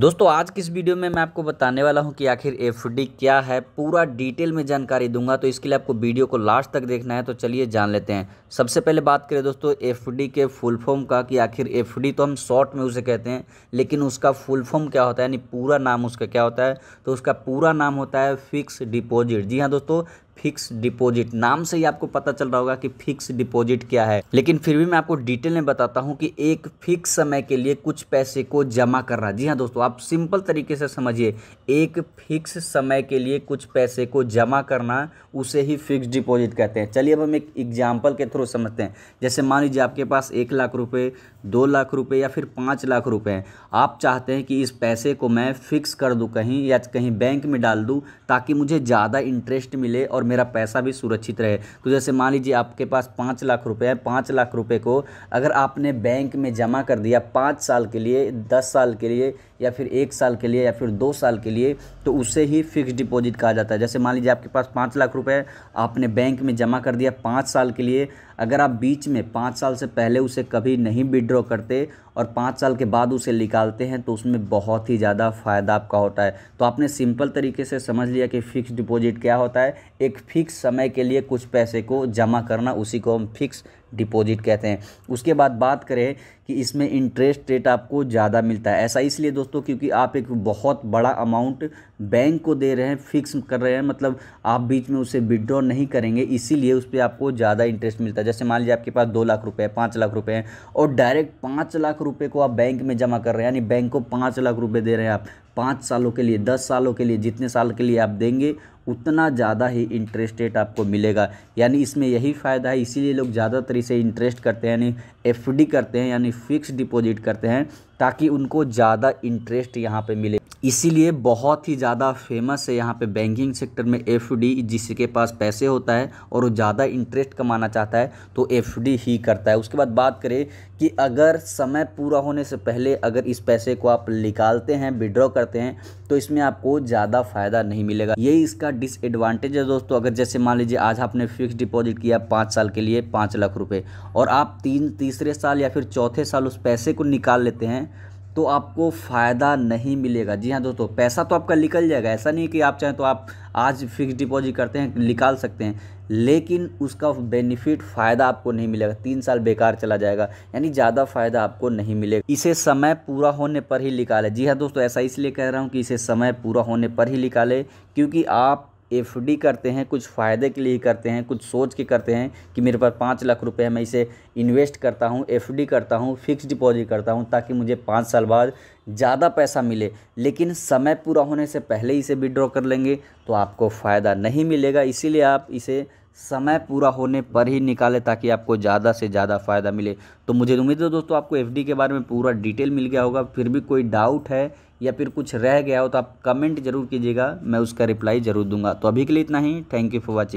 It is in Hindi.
दोस्तों आज की इस वीडियो में मैं आपको बताने वाला हूं कि आखिर एफडी क्या है पूरा डिटेल में जानकारी दूंगा तो इसके लिए आपको वीडियो को लास्ट तक देखना है तो चलिए जान लेते हैं सबसे पहले बात करें दोस्तों एफडी के फुल फॉर्म का कि आखिर एफडी तो हम शॉर्ट में उसे कहते हैं लेकिन उसका फुल फॉर्म क्या होता है यानी पूरा नाम उसका क्या होता है तो उसका पूरा नाम होता है फिक्स डिपोजिट जी हाँ दोस्तों फिक्स डिपॉजिट नाम से ही आपको पता चल रहा होगा कि फिक्स डिपॉजिट क्या है लेकिन फिर भी मैं आपको डिटेल में बताता हूं कि एक फिक्स समय के लिए कुछ पैसे को जमा करना जी हाँ दोस्तों आप सिंपल तरीके से समझिए एक फिक्स समय के लिए कुछ पैसे को जमा करना उसे ही फिक्स डिपॉजिट कहते हैं चलिए अब हम एक एग्जाम्पल के थ्रू समझते हैं जैसे मान लीजिए आपके पास एक लाख रुपये दो लाख रुपये या फिर पाँच लाख रुपये हैं आप चाहते हैं कि इस पैसे को मैं फिक्स कर दूँ कहीं या कहीं बैंक में डाल दूँ ताकि मुझे ज़्यादा इंटरेस्ट मिले और मेरा पैसा भी सुरक्षित रहे तो जैसे मान लीजिए आपके पास पाँच लाख रुपए हैं पाँच लाख रुपये को अगर आपने बैंक में जमा कर दिया पाँच साल के लिए दस साल के लिए या फिर एक साल के लिए या फिर दो साल के लिए तो उसे ही फिक्स डिपॉजिट कहा जाता है जैसे मान लीजिए आपके पास पाँच लाख रुपये आपने बैंक में जमा कर दिया पाँच साल के लिए अगर आप बीच में पाँच साल से पहले उसे कभी नहीं विड्रॉ करते और पाँच साल के बाद उसे निकालते हैं तो उसमें बहुत ही ज़्यादा फ़ायदा आपका होता है तो आपने सिंपल तरीके से समझ लिया कि फ़िक्स डिपॉजिट क्या होता है एक फ़िक्स समय के लिए कुछ पैसे को जमा करना उसी को हम फिक्स डिपॉजिट कहते हैं उसके बाद बात करें कि इसमें इंटरेस्ट रेट आपको ज़्यादा मिलता है ऐसा इसलिए दोस्तों क्योंकि आप एक बहुत बड़ा अमाउंट बैंक को दे रहे हैं फिक्स कर रहे हैं मतलब आप बीच में उसे विड्रॉ नहीं करेंगे इसीलिए उस पर आपको ज़्यादा इंटरेस्ट मिलता है जैसे मान लीजिए आपके पास दो लाख रुपये पाँच लाख रुपये हैं और डायरेक्ट पाँच लाख रुपए को आप बैंक में जमा कर रहे हैं यानी बैंक को पाँच लाख रुपए दे रहे हैं आप पाँच सालों के लिए दस सालों के लिए जितने साल के लिए आप देंगे उतना ज़्यादा ही इंटरेस्ट रेट आपको मिलेगा यानी इसमें यही फ़ायदा है इसीलिए लोग ज़्यादातर इसे इंटरेस्ट करते हैं यानी एफडी करते हैं यानी फ़िक्स डिपॉजिट करते हैं ताकि उनको ज़्यादा इंटरेस्ट यहाँ पे मिले इसीलिए बहुत ही ज़्यादा फेमस है यहाँ पे बैंकिंग सेक्टर में एफडी जिसके पास पैसे होता है और वो ज़्यादा इंटरेस्ट कमाना चाहता है तो एफडी ही करता है उसके बाद बात करें कि अगर समय पूरा होने से पहले अगर इस पैसे को आप निकालते हैं विड्रॉ करते हैं तो इसमें आपको ज़्यादा फ़ायदा नहीं मिलेगा यही इसका डिसएडवांटेज है दोस्तों अगर जैसे मान लीजिए आज आपने फिक्स डिपॉजिट किया पाँच साल के लिए पाँच लाख रुपये और आप तीन तीसरे साल या फिर चौथे साल उस पैसे को निकाल लेते हैं तो आपको फ़ायदा नहीं मिलेगा जी हाँ दोस्तों पैसा तो आपका निकल जाएगा ऐसा नहीं कि आप चाहें तो आप आज फिक्स डिपॉजिट करते हैं निकाल सकते हैं लेकिन उसका बेनिफिट फ़ायदा आपको नहीं मिलेगा तीन साल बेकार चला जाएगा यानी ज़्यादा फ़ायदा आपको नहीं मिलेगा इसे समय पूरा होने पर ही निकाले जी हाँ दोस्तों ऐसा इसलिए कह रहा हूँ कि इसे समय पूरा होने पर ही निकाले क्योंकि आप एफडी करते हैं कुछ फ़ायदे के लिए करते हैं कुछ सोच के करते हैं कि मेरे पास पाँच लाख रुपए है मैं इसे इन्वेस्ट करता हूँ एफडी करता हूँ फिक्स डिपॉजिट करता हूँ ताकि मुझे पाँच साल बाद ज़्यादा पैसा मिले लेकिन समय पूरा होने से पहले इसे विड्रॉ कर लेंगे तो आपको फ़ायदा नहीं मिलेगा इसीलिए आप इसे समय पूरा होने पर ही निकालें ताकि आपको ज़्यादा से ज़्यादा फ़ायदा मिले तो मुझे उम्मीद है दोस्तों आपको एफडी के बारे में पूरा डिटेल मिल गया होगा फिर भी कोई डाउट है या फिर कुछ रह गया हो तो आप कमेंट जरूर कीजिएगा मैं उसका रिप्लाई जरूर दूंगा तो अभी के लिए इतना ही थैंक यू फॉर वॉचिंग